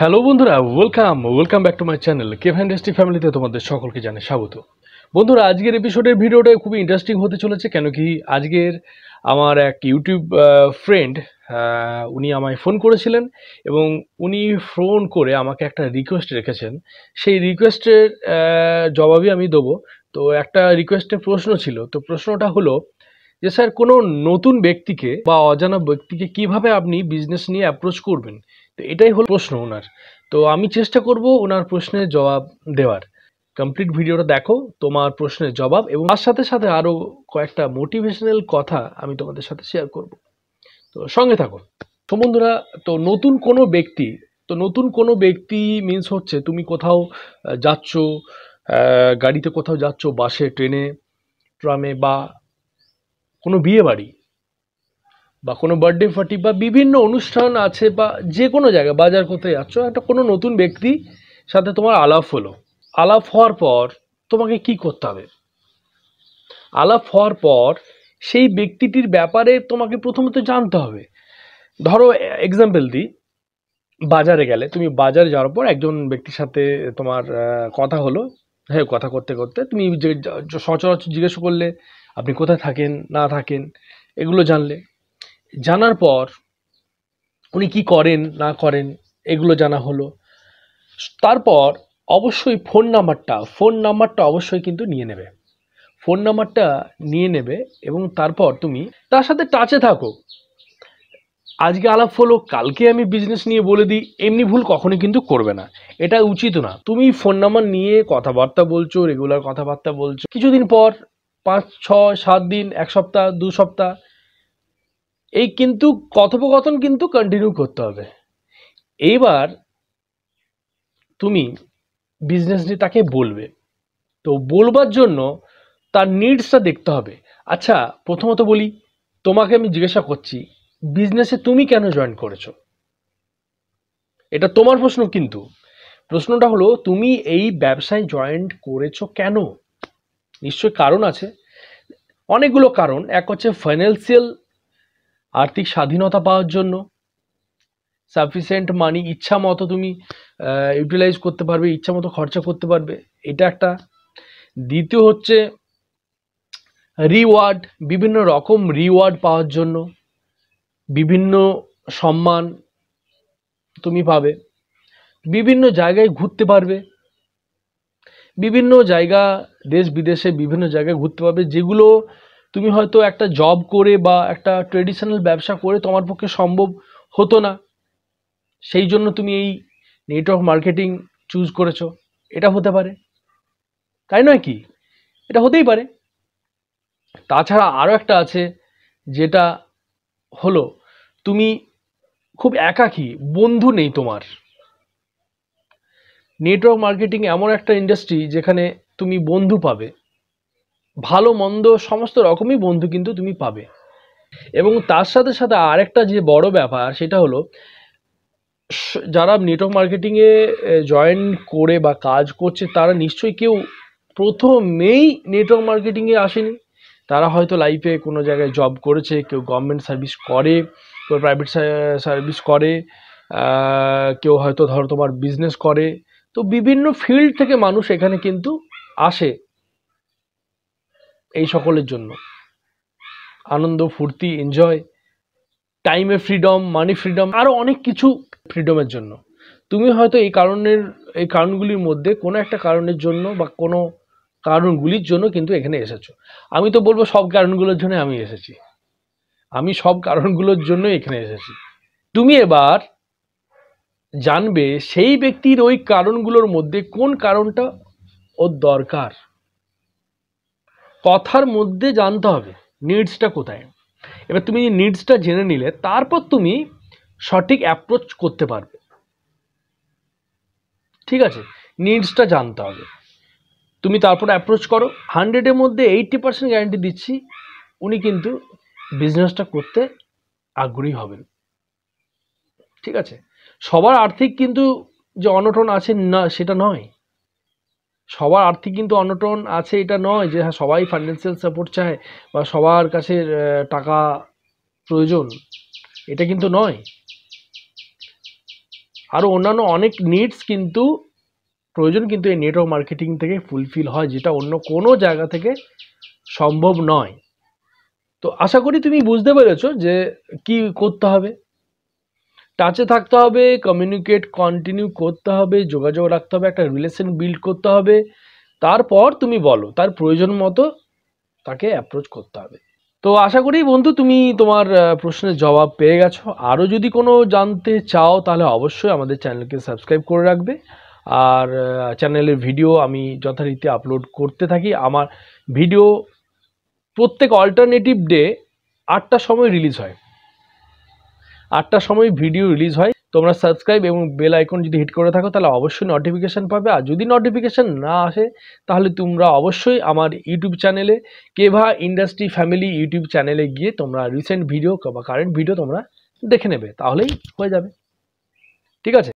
hello বন্ধুরা welcome welcome back to my channel cave industry ফ্যামিলিতে তোমাদের সকলকে জানে স্বাগত বন্ধুরা আজকের এপিসোডের ভিডিওটা খুবই ইন্টারেস্টিং হতে চলেছে কেন কি আজকের আমার এক ইউটিউব ফ্রেন্ড উনি আমায় ফোন করেছিলেন এবং উনি ফোন করে আমাকে একটা রিকোয়েস্ট রেখেছেন সেই রিকোয়েস্টের জবাবই আমি দেবো তো একটা রিকোয়েস্টের প্রশ্ন ছিল তো প্রশ্নটা হলো যে স্যার কোনো নতুন ব্যক্তিকে বা অজানা ব্যক্তিকে কিভাবে আপনি বিজনেস নিয়ে অ্যাপ্রোচ করবেন তো এটাই হলো প্রশ্ন ওনার তো আমি চেষ্টা করব ওনার প্রশ্নের জবাব দেওয়ার কমপ্লিট ভিডিওটা দেখো তোমার প্রশ্নের জবাব এবং তার সাথে সাথে আরও কয়েকটা মোটিভেশনাল কথা আমি তোমাদের সাথে শেয়ার করব তো সঙ্গে থাকো তো বন্ধুরা তো নতুন কোনো ব্যক্তি তো নতুন কোনো ব্যক্তি মিন্স হচ্ছে তুমি কোথাও যাচ্ছ গাড়িতে কোথাও যাচ্ছ বাসে ট্রেনে ট্রামে বা কোনো বিয়ে বাড়ি বা কোনো বার্থডে পার্টি বা বিভিন্ন অনুষ্ঠান আছে বা যে কোনো জায়গায় বাজার কোথায় যাচ্ছ একটা কোনো নতুন ব্যক্তি সাথে তোমার আলাপ হলো আলাপ হওয়ার পর তোমাকে কি করতে হবে আলাপ হওয়ার পর সেই ব্যক্তিটির ব্যাপারে তোমাকে প্রথমত জানতে হবে ধরো এক্সাম্পল দিই বাজারে গেলে তুমি বাজারে যাওয়ার পর একজন ব্যক্তির সাথে তোমার কথা হলো হ্যাঁ কথা করতে করতে তুমি সচরাচর জিজ্ঞেস করলে আপনি কোথায় থাকেন না থাকেন এগুলো জানলে জানার পর উনি কি করেন না করেন এগুলো জানা হলো তারপর অবশ্যই ফোন নাম্বারটা ফোন নাম্বারটা অবশ্যই কিন্তু নিয়ে নেবে ফোন নাম্বারটা নিয়ে নেবে এবং তারপর তুমি তার সাথে টাচে থাকো আজকে আলাপ হলো কালকে আমি বিজনেস নিয়ে বলে দিই এমনি ভুল কখনোই কিন্তু করবে না এটা উচিত না তুমি ফোন নাম্বার নিয়ে কথাবার্তা বলছো রেগুলার কথাবার্তা বলছো কিছুদিন পর পাঁচ ছয় সাত দিন এক সপ্তাহ দু সপ্তাহ এই কিন্তু কথোপকথন কিন্তু কন্টিনিউ করতে হবে এইবার তুমি বিজনেস নিয়ে তাকে বলবে তো বলবার জন্য তার নিডসটা দেখতে হবে আচ্ছা প্রথমত বলি তোমাকে আমি জিজ্ঞাসা করছি বিজনেসে তুমি কেন জয়েন করেছো এটা তোমার প্রশ্ন কিন্তু প্রশ্নটা হলো তুমি এই ব্যবসায় জয়েন্ট করেছো কেন নিশ্চয় কারণ আছে অনেকগুলো কারণ এক হচ্ছে ফাইন্যান্সিয়াল আর্থিক স্বাধীনতা পাওয়ার জন্য সাফিসিয়েন্ট মানি ইচ্ছা মতো তুমি ইউটিলাইজ করতে পারবে ইচ্ছা মতো খরচা করতে পারবে এটা একটা দ্বিতীয় হচ্ছে রিওয়ার্ড বিভিন্ন রকম রিওয়ার্ড পাওয়ার জন্য বিভিন্ন সম্মান তুমি পাবে বিভিন্ন জায়গায় ঘুরতে পারবে বিভিন্ন জায়গা দেশ বিদেশে বিভিন্ন জায়গায় ঘুরতে পারবে যেগুলো তুমি হয়তো একটা জব করে বা একটা ট্রেডিশনাল ব্যবসা করে তোমার পক্ষে সম্ভব হতো না সেই জন্য তুমি এই নেটওয়ার্ক মার্কেটিং চুজ করেছো এটা হতে পারে তাই নয় কি এটা হতেই পারে তাছাড়া আরও একটা আছে যেটা হলো তুমি খুব একাকী বন্ধু নেই তোমার নেটওয়ার্ক মার্কেটিং এমন একটা ইন্ডাস্ট্রি যেখানে তুমি বন্ধু পাবে ভালো মন্দ সমস্ত রকমই বন্ধু কিন্তু তুমি পাবে এবং তার সাথে সাথে আরেকটা যে বড় ব্যাপার সেটা হলো যারা নেটওয়ার্ক মার্কেটিংয়ে জয়েন করে বা কাজ করছে তারা নিশ্চয়ই কেউ প্রথমেই নেটওয়ার্ক মার্কেটিংয়ে আসেনি তারা হয়তো লাইফে কোনো জায়গায় জব করেছে কেউ গভর্নমেন্ট সার্ভিস করে কেউ প্রাইভেট সার্ভিস করে কেউ হয়তো ধরো তোমার বিজনেস করে তো বিভিন্ন ফিল্ড থেকে মানুষ এখানে কিন্তু আসে এই সকলের জন্য আনন্দ ফুর্তি এনজয় টাইমে ফ্রিডম মানি ফ্রিডম আরও অনেক কিছু ফ্রিডমের জন্য তুমি হয়তো এই কারণের এই কারণগুলির মধ্যে কোনো একটা কারণের জন্য বা কোনো কারণগুলির জন্য কিন্তু এখানে এসেছো আমি তো বলবো সব কারণগুলোর জন্য আমি এসেছি আমি সব কারণগুলোর জন্য এখানে এসেছি তুমি এবার জানবে সেই ব্যক্তির ওই কারণগুলোর মধ্যে কোন কারণটা ওর দরকার কথার মধ্যে জানতে হবে নিডসটা কোথায় এবার তুমি নিডসটা জেনে নিলে তারপর তুমি সঠিক অ্যাপ্রোচ করতে পারবে ঠিক আছে নিডসটা জানতে হবে তুমি তারপর অ্যাপ্রোচ করো হান্ড্রেডের মধ্যে এইটটি পার্সেন্ট গ্যারান্টি দিচ্ছি উনি কিন্তু বিজনেসটা করতে আগ্রহী হবেন ঠিক আছে সবার আর্থিক কিন্তু যে অনটন আছে না সেটা নয় সবার আর্থিক কিন্তু অনটন আছে এটা নয় যে হ্যাঁ সবাই ফাইন্যান্সিয়াল সাপোর্ট চায় বা সবার কাছে টাকা প্রয়োজন এটা কিন্তু নয় আরও অন্যান্য অনেক নিডস কিন্তু প্রয়োজন কিন্তু এই নেটওয়ার্ক মার্কেটিং থেকে ফুলফিল হয় যেটা অন্য কোনো জায়গা থেকে সম্ভব নয় তো আশা করি তুমি বুঝতে পেরেছো যে কি করতে হবে টাচে থাকতে হবে কমিউনিকেট কন্টিনিউ করতে হবে যোগাযোগ রাখতে হবে একটা রিলেশন বিল্ড করতে হবে তারপর তুমি বলো তার প্রয়োজন মতো তাকে অ্যাপ্রোচ করতে হবে তো আশা করি বন্ধু তুমি তোমার প্রশ্নের জবাব পেয়ে গেছো আরও যদি কোনো জানতে চাও তাহলে অবশ্যই আমাদের চ্যানেলকে সাবস্ক্রাইব করে রাখবে আর চ্যানেলের ভিডিও আমি যথারীতি আপলোড করতে থাকি আমার ভিডিও প্রত্যেক অল্টারনেটিভ ডে আটটার সময় রিলিজ হয় আটটার সময় ভিডিও রিলিজ হয় তোমরা সাবস্ক্রাইব এবং বেল আইকন যদি হিট করে থাকো তাহলে অবশ্যই নোটিফিকেশান পাবে আর যদি নোটিফিকেশান না আসে তাহলে তোমরা অবশ্যই আমার ইউটিউব চ্যানেলে কেভা ইন্ডাস্ট্রি ফ্যামিলি ইউটিউব চ্যানেলে গিয়ে তোমরা রিসেন্ট ভিডিও বা কারেন্ট ভিডিও তোমরা দেখে নেবে তাহলেই হয়ে যাবে ঠিক আছে